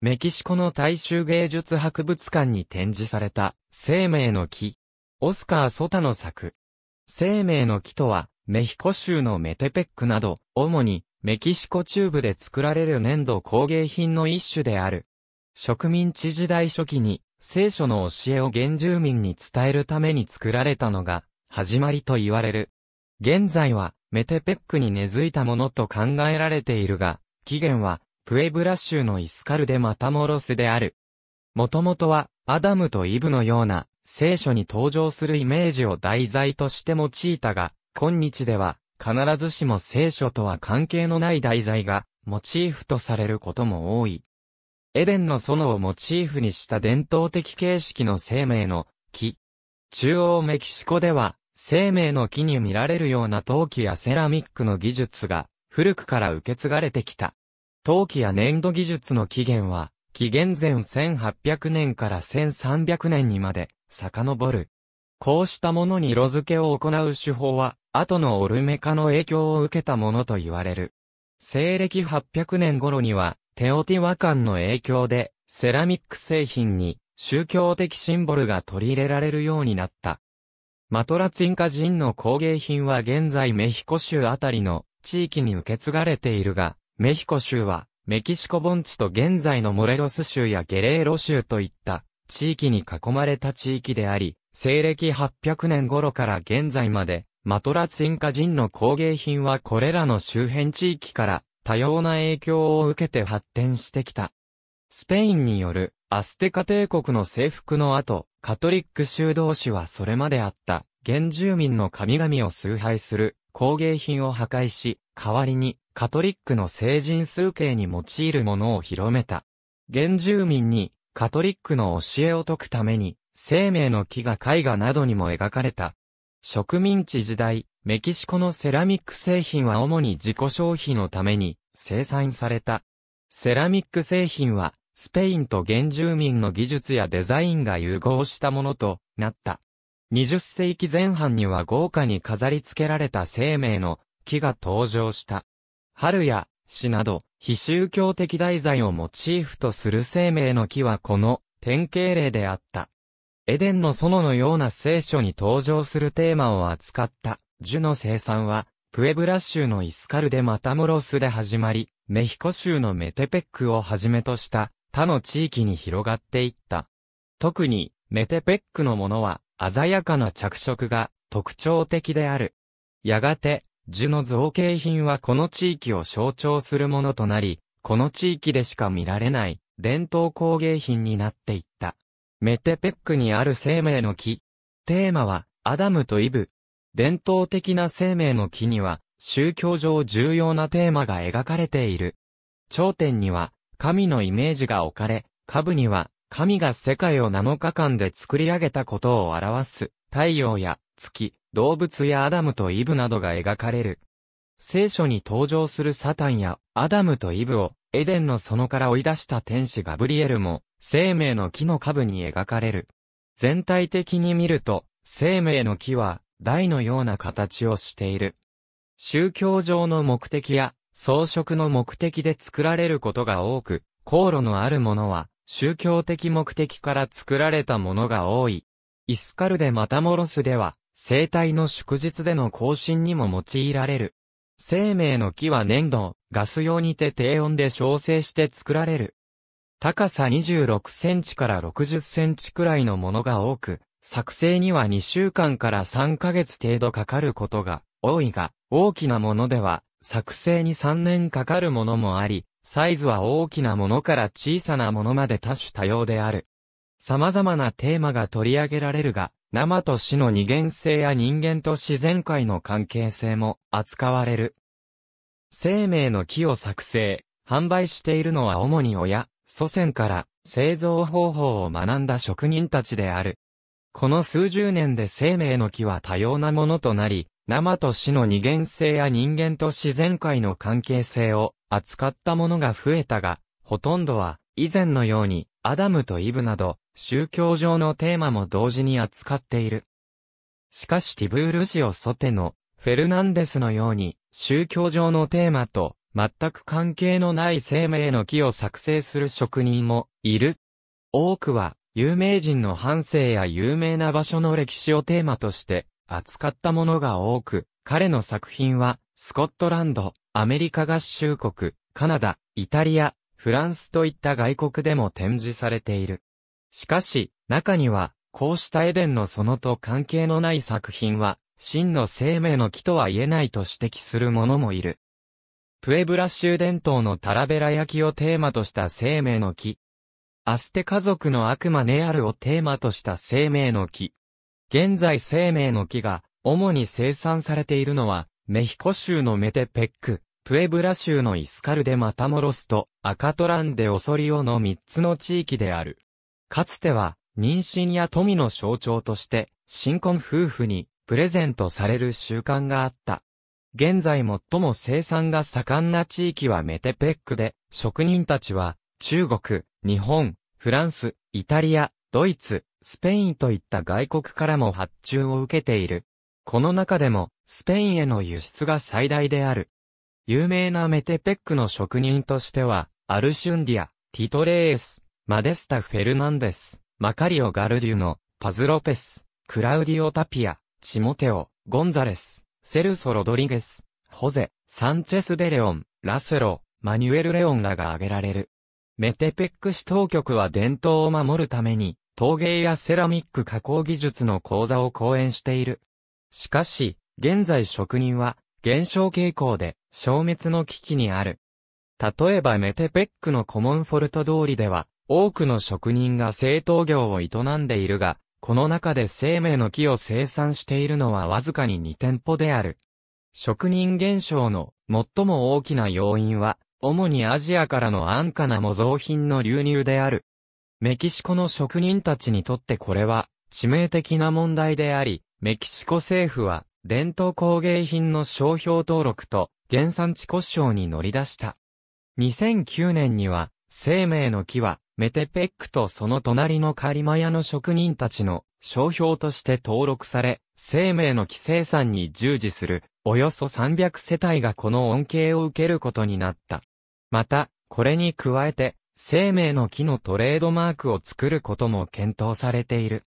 メキシコの大衆芸術博物館に展示された、生命の木。オスカー・ソタの作。生命の木とは、メヒコ州のメテペックなど、主にメキシコ中部で作られる粘土工芸品の一種である。植民地時代初期に、聖書の教えを原住民に伝えるために作られたのが、始まりと言われる。現在は、メテペックに根付いたものと考えられているが、起源は、プエブラ州のイスカルでマタモロスである。もともとは、アダムとイブのような、聖書に登場するイメージを題材として用いたが、今日では、必ずしも聖書とは関係のない題材が、モチーフとされることも多い。エデンの園をモチーフにした伝統的形式の生命の木。中央メキシコでは、生命の木に見られるような陶器やセラミックの技術が古くから受け継がれてきた。陶器や粘土技術の起源は、紀元前1800年から1300年にまで遡る。こうしたものに色付けを行う手法は、後のオルメカの影響を受けたものと言われる。西暦800年頃には、テオティワカンの影響で、セラミック製品に宗教的シンボルが取り入れられるようになった。マトラツィンカ人の工芸品は現在メヒコ州あたりの地域に受け継がれているが、メヒコ州は、メキシコ盆地と現在のモレロス州やゲレーロ州といった地域に囲まれた地域であり、西暦800年頃から現在まで、マトラツインカ人の工芸品はこれらの周辺地域から多様な影響を受けて発展してきた。スペインによるアステカ帝国の征服の後、カトリック修道士はそれまであった原住民の神々を崇拝する工芸品を破壊し、代わりにカトリックの成人数形に用いるものを広めた。原住民にカトリックの教えを説くために、生命の木が絵画などにも描かれた。植民地時代、メキシコのセラミック製品は主に自己消費のために生産された。セラミック製品は、スペインと原住民の技術やデザインが融合したものとなった。20世紀前半には豪華に飾り付けられた生命の木が登場した。春や死など、非宗教的題材をモチーフとする生命の木はこの典型例であった。エデンの園のような聖書に登場するテーマを扱った樹の生産は、プエブラ州のイスカルデ・マタモロスで始まり、メヒコ州のメテペックをはじめとした他の地域に広がっていった。特に、メテペックのものは鮮やかな着色が特徴的である。やがて、樹の造形品はこの地域を象徴するものとなり、この地域でしか見られない伝統工芸品になっていった。メテペックにある生命の木。テーマは、アダムとイブ。伝統的な生命の木には、宗教上重要なテーマが描かれている。頂点には、神のイメージが置かれ、下部には、神が世界を7日間で作り上げたことを表す、太陽や月、動物やアダムとイブなどが描かれる。聖書に登場するサタンやアダムとイブをエデンの園から追い出した天使ガブリエルも生命の木の下部に描かれる。全体的に見ると生命の木は台のような形をしている。宗教上の目的や装飾の目的で作られることが多く、航路のあるものは宗教的目的から作られたものが多い。イスカルでマタモロスでは、生体の祝日での更新にも用いられる。生命の木は粘土、ガス用にて低温で焼成して作られる。高さ26センチから60センチくらいのものが多く、作成には2週間から3ヶ月程度かかることが多いが、大きなものでは作成に3年かかるものもあり、サイズは大きなものから小さなものまで多種多様である。様々なテーマが取り上げられるが、生と死の二元性や人間と自然界の関係性も扱われる。生命の木を作成、販売しているのは主に親、祖先から製造方法を学んだ職人たちである。この数十年で生命の木は多様なものとなり、生と死の二元性や人間と自然界の関係性を扱ったものが増えたが、ほとんどは以前のようにアダムとイブなど宗教上のテーマも同時に扱っている。しかしティブール氏をソテの、フェルナンデスのように、宗教上のテーマと、全く関係のない生命の木を作成する職人も、いる。多くは、有名人の半生や有名な場所の歴史をテーマとして、扱ったものが多く、彼の作品は、スコットランド、アメリカ合衆国、カナダ、イタリア、フランスといった外国でも展示されている。しかし、中には、こうしたエデンの園と関係のない作品は、真の生命の木とは言えないと指摘する者もいる。プエブラ州伝統のタラベラ焼きをテーマとした生命の木。アステ家族の悪魔ネアルをテーマとした生命の木。現在生命の木が主に生産されているのは、メヒコ州のメテペック、プエブラ州のイスカルデマタモロスとアカトランデオソリオの3つの地域である。かつては、妊娠や富の象徴として、新婚夫婦にプレゼントされる習慣があった。現在最も生産が盛んな地域はメテペックで、職人たちは、中国、日本、フランス、イタリア、ドイツ、スペインといった外国からも発注を受けている。この中でも、スペインへの輸出が最大である。有名なメテペックの職人としては、アルシュンディア、ティトレース、マデスタ・フェルナンデス、マカリオ・ガルデュノ、パズ・ロペス、クラウディオ・タピア、チモテオ、ゴンザレス、セルソ・ロドリゲス、ホゼ、サンチェス・デレオン、ラセロ、マニュエル・レオンらが挙げられる。メテペック市当局は伝統を守るために、陶芸やセラミック加工技術の講座を講演している。しかし、現在職人は、減少傾向で、消滅の危機にある。例えばメテペックのコモンフォルト通りでは、多くの職人が製陶業を営んでいるが、この中で生命の木を生産しているのはわずかに2店舗である。職人減少の最も大きな要因は、主にアジアからの安価な模造品の流入である。メキシコの職人たちにとってこれは致命的な問題であり、メキシコ政府は伝統工芸品の商標登録と原産地故障に乗り出した。2009年には生命の木はメテペックとその隣のカリマヤの職人たちの商標として登録され、生命の寄生産に従事する、およそ300世帯がこの恩恵を受けることになった。また、これに加えて、生命の木のトレードマークを作ることも検討されている。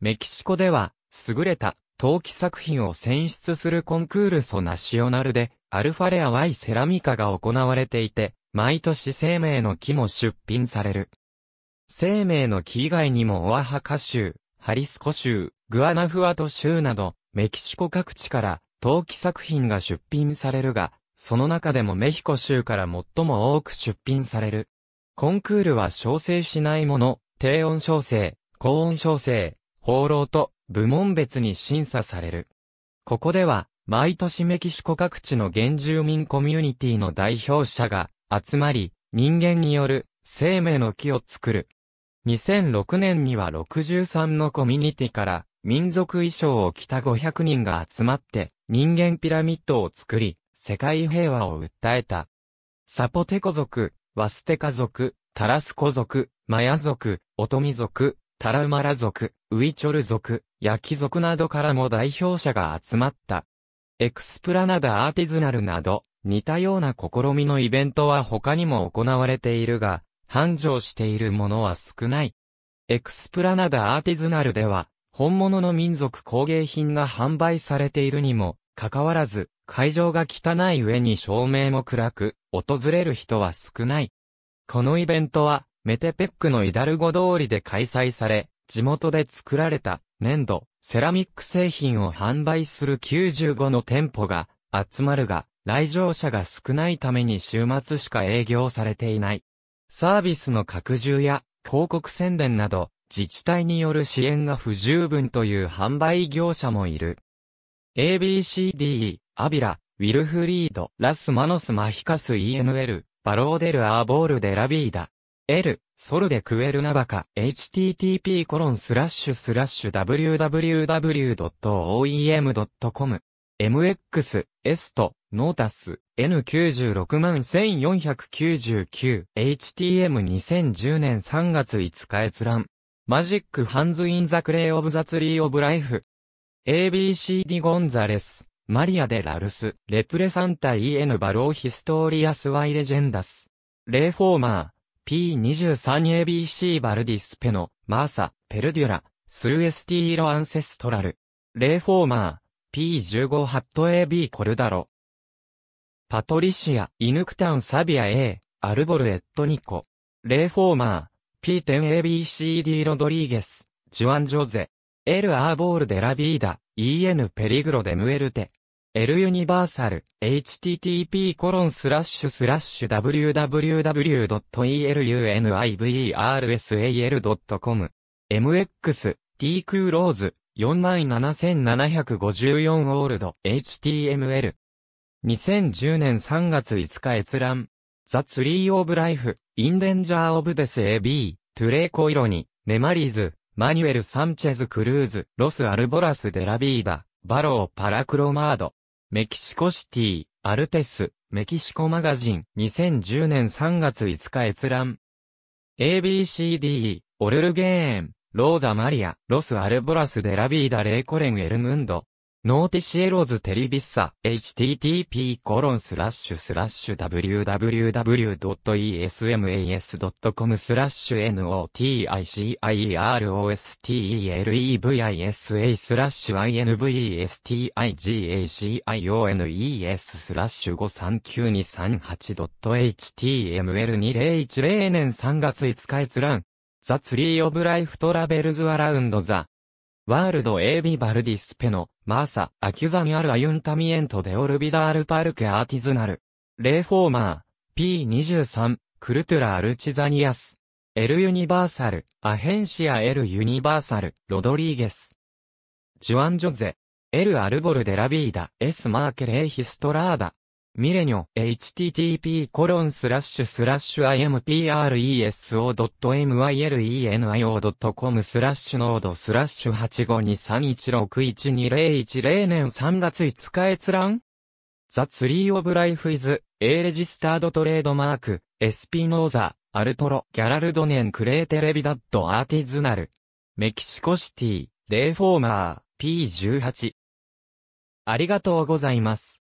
メキシコでは、優れた陶器作品を選出するコンクールソナシオナルで、アルファレアワイセラミカが行われていて、毎年生命の木も出品される。生命の木以外にもオアハカ州、ハリスコ州、グアナフアト州など、メキシコ各地から陶器作品が出品されるが、その中でもメヒコ州から最も多く出品される。コンクールは小生しないもの、低音小生、高音小生、放浪と部門別に審査される。ここでは、毎年メキシコ各地の原住民コミュニティの代表者が集まり、人間による生命の木を作る2006年には63のコミュニティから民族衣装を着た500人が集まって人間ピラミッドを作り、世界平和を訴えた。サポテコ族、ワステカ族、タラスコ族、マヤ族、オトミ族、タラウマラ族、ウイチョル族、ヤキ族などからも代表者が集まった。エクスプラナダアーティズナルなど、似たような試みのイベントは他にも行われているが、繁盛しているものは少ない。エクスプラナダアーティズナルでは、本物の民族工芸品が販売されているにも、かかわらず、会場が汚い上に照明も暗く、訪れる人は少ない。このイベントは、メテペックのイダルゴ通りで開催され、地元で作られた粘土、セラミック製品を販売する95の店舗が集まるが、来場者が少ないために週末しか営業されていない。サービスの拡充や広告宣伝など、自治体による支援が不十分という販売業者もいる。ABCDE、アビラ、ウィルフリード、ラスマノスマヒカス ENL、バローデルアーボールデラビーダ、L、ソルデクエルナバカ、http コロンスラッシュスラッシュ www.oem.com、mx、s スト、ノータス N961499HTM2010 年3月5日閲覧。マジックハンズインザクレイオブザツリーオブライフ。ABCD ゴンザレス、マリアデラルス、レプレサンタイ・エヌ・バローヒストーリアスワイレジェンダス。レイ・フォーマー、P23ABC バルディスペノ、マーサ、ペルデュラ、スーエスティーロアンセストラル。レイ・フォーマー、P15 ハット AB コルダロ。パトリシア、イヌクタンサビア A、アルボルエットニコ、レイフォーマー、P10ABCD ロドリーゲス、ジュアン・ジョゼ、エル・アーボール・デ・ラビーダ、EN・ ペリグロ・デ・ムエルテ、エル・ユニバーサル、http コロンスラッシュスラッシュ w w w e l u n i v r s a l c o m mx、t クーローズ、47754オールド、html。2010年3月5日閲覧。The Tree of Life, In Danger of Death AB, トゥレイコイロニ、ネマリーズ、マニュエル・サンチェズ・クルーズ、ロス・アルボラス・デラビーダ、バロー・パラクロマード。メキシコシティ、アルテス、メキシコマガジン、2010年3月5日閲覧。ABCD、オルルゲーン、ローダ・マリア、ロス・アルボラス・デラビーダ・レイコレン・エルムンド。ノーティシエローズテレビッサ、http コロンスラッシュスラッシュ www.esmas.com スラッシュ noticierostelevi s a スラッシュ investigaciones スラッシュ 539238.html2010 年3月5日閲覧 The Tree of Life Travels Around the ワールドエービバルディスペノ、マーサ、アキュザミアルアユンタミエントデオルビダールパルクアーティズナル。レイフォーマー、P23、クルトゥラ・アルチザニアス。エル・ユニバーサル、アヘンシア・エル・ユニバーサル、ロドリーゲス。ジュアン・ジョゼ、エル・アルボル・デ・ラビーダ、エス・マーケ・レイ・ヒストラーダ、ミレニョ、http://impreso.mileno.com コロンススララッッシシュュ i スラッシュノードスラッシュ8 5 2 3 1 6 1 2 0 1 0年3月5日閲覧 ?The Tree of Life is a registered trademark, Espinoza, Altro, Gerald Nen Createrevidad Artisanal. Mexico City, Reformer, P18。ありがとうございます。